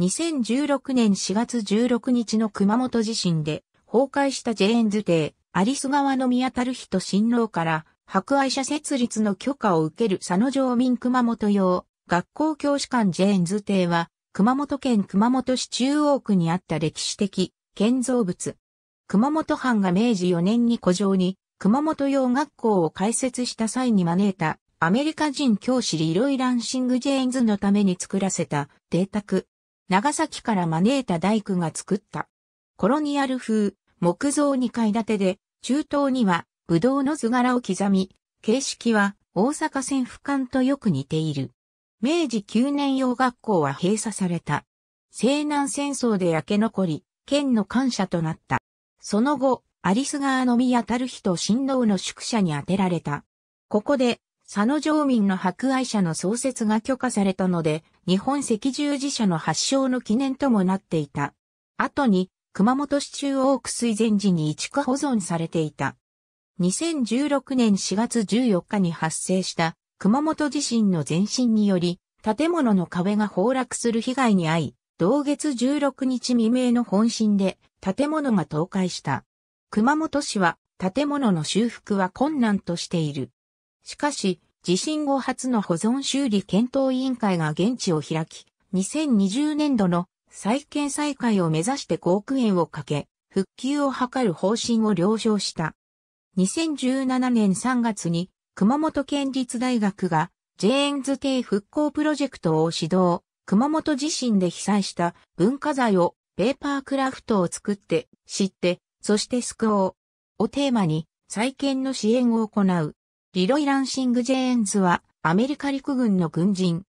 2016年4月16日の熊本地震で崩壊したジェーンズ邸、アリス川の宮る人新郎から博愛者設立の許可を受ける佐野城民熊本用学校教師館ジェーンズ邸は熊本県熊本市中央区にあった歴史的建造物。熊本藩が明治4年に古城に熊本用学校を開設した際に招いたアメリカ人教師リロイ・ランシング・ジェーンズのために作らせた邸宅長崎から招いた大工が作った。コロニアル風、木造2階建てで、中東には、ぶどうの図柄を刻み、形式は大阪線俯瞰とよく似ている。明治9年洋学校は閉鎖された。西南戦争で焼け残り、県の感謝となった。その後、アリス川の宮たる人神道の宿舎に当てられた。ここで、佐野城民の博愛者の創設が許可されたので、日本赤十字社の発祥の記念ともなっていた。後に、熊本市中央区水前寺に移築保存されていた。2016年4月14日に発生した熊本地震の前震により、建物の壁が崩落する被害に遭い、同月16日未明の本震で建物が倒壊した。熊本市は建物の修復は困難としている。しかし、地震後初の保存修理検討委員会が現地を開き、2020年度の再建再開を目指して5億円をかけ、復旧を図る方針を了承した。2017年3月に熊本県立大学がジェーンズ邸復興プロジェクトを指導、熊本地震で被災した文化財をペーパークラフトを作って、知って、そして救おうをテーマに再建の支援を行うリロイ・ランシング・ジェーンズはアメリカ陸軍の軍人。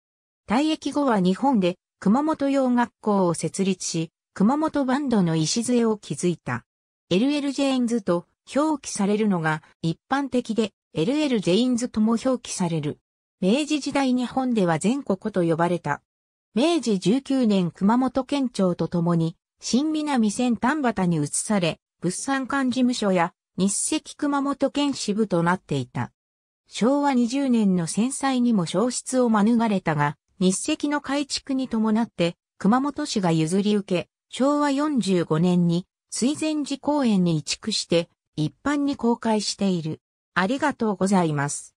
退役後は日本で熊本洋学校を設立し、熊本バンドの礎を築いた。LL ジェーンズと表記されるのが一般的で、LL ジェーンズとも表記される。明治時代日本では全国と呼ばれた。明治19年熊本県庁とともに、新南線丹畑に移され、物産館事務所や日赤熊本県支部となっていた。昭和20年の戦災にも消失を免れたが、日赤の改築に伴って、熊本市が譲り受け、昭和45年に水前寺公園に移築して、一般に公開している。ありがとうございます。